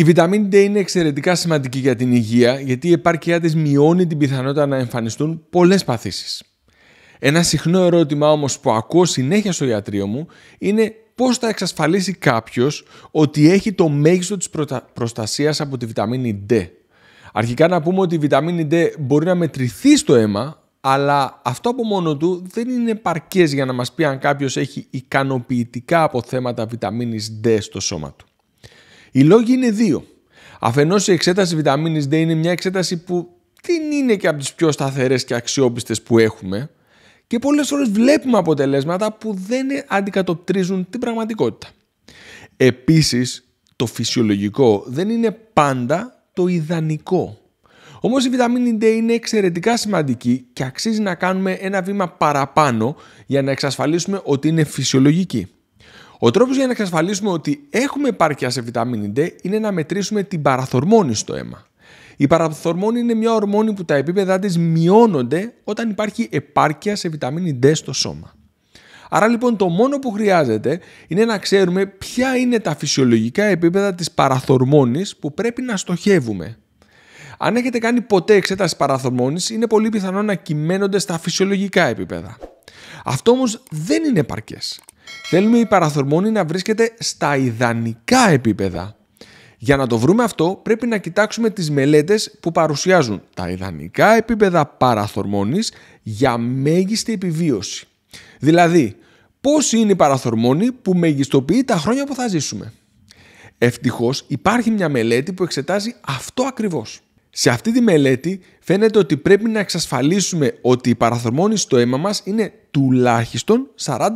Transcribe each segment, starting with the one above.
Η βιταμίνη D είναι εξαιρετικά σημαντική για την υγεία, γιατί η επάρκειά της μειώνει την πιθανότητα να εμφανιστούν πολλές παθήσεις. Ένα συχνό ερώτημα όμως που ακούω συνέχεια στο γιατρείο μου είναι πώς θα εξασφαλίσει κάποιος ότι έχει το μέγιστο της προστασίας από τη βιταμίνη D. Αρχικά να πούμε ότι η βιταμίνη D μπορεί να μετρηθεί στο αίμα, αλλά αυτό από μόνο του δεν είναι παρκές για να μας πει αν κάποιος έχει ικανοποιητικά αποθέματα βιταμίνης D στο σώμα του. Οι λόγοι είναι δύο. Αφενός, η εξέταση βιταμίνης D είναι μια εξέταση που δεν είναι και από τις πιο σταθερές και αξιόπιστες που έχουμε και πολλές φορές βλέπουμε αποτελέσματα που δεν αντικατοπτρίζουν την πραγματικότητα. Επίσης, το φυσιολογικό δεν είναι πάντα το ιδανικό. Όμως η βιταμίνη D είναι εξαιρετικά σημαντική και αξίζει να κάνουμε ένα βήμα παραπάνω για να εξασφαλίσουμε ότι είναι φυσιολογική. Ο τρόπος για να εξασφαλίσουμε ότι έχουμε επάρκεια σε βιταμίνη D είναι να μετρήσουμε την παραθορμόνη στο αίμα. Η παραθορμόνη είναι μια ορμόνη που τα επίπεδα της μειώνονται όταν υπάρχει επάρκεια σε βιταμίνη D στο σώμα. Άρα λοιπόν το μόνο που χρειάζεται είναι να ξέρουμε ποια είναι τα φυσιολογικά επίπεδα της παραθορμόνης που πρέπει να στοχεύουμε. Αν έχετε κάνει ποτέ εξέταση παραθορμόνης είναι πολύ πιθανό να κυμαίνονται στα φυσιολογικά επίπεδα. Αυτό όμως δεν είναι επαρκές. Θέλουμε η παραθορμόνη να βρίσκεται στα ιδανικά επίπεδα. Για να το βρούμε αυτό πρέπει να κοιτάξουμε τις μελέτες που παρουσιάζουν τα ιδανικά επίπεδα παραθορμόνης για μέγιστη επιβίωση. Δηλαδή, πώς είναι η παραθορμόνη που μεγιστοποιεί τα χρόνια που θα ζήσουμε. Ευτυχώς υπάρχει μια μελέτη που εξετάζει αυτό ακριβώς. Σε αυτή τη μελέτη φαίνεται ότι πρέπει να εξασφαλίσουμε ότι η παραθορμόνη στο αίμα μας είναι τουλάχιστον 45.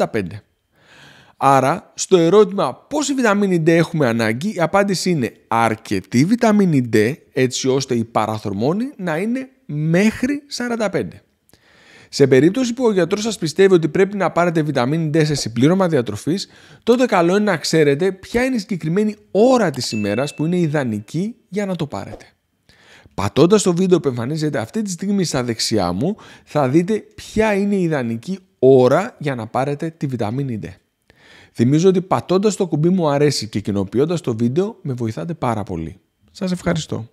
Άρα, στο ερώτημα πόση βιταμίνη D έχουμε ανάγκη, η απάντηση είναι αρκετή βιταμίνη D έτσι ώστε η παραθορμόνη να είναι μέχρι 45. Σε περίπτωση που ο γιατρός σας πιστεύει ότι πρέπει να πάρετε βιταμίνη D σε συμπλήρωμα διατροφής, τότε καλό είναι να ξέρετε ποια είναι η συγκεκριμένη ώρα της ημέρας που είναι ιδανική για να το πάρετε. Πατώντας το βίντεο που εμφανίζεται αυτή τη στιγμή στα δεξιά μου, θα δείτε ποια είναι η ιδανική ώρα για να πάρετε τη βιταμίνη D. Θυμίζω ότι πατώντας το κουμπί μου αρέσει και κοινοποιώντας το βίντεο με βοηθάτε πάρα πολύ. Σας ευχαριστώ.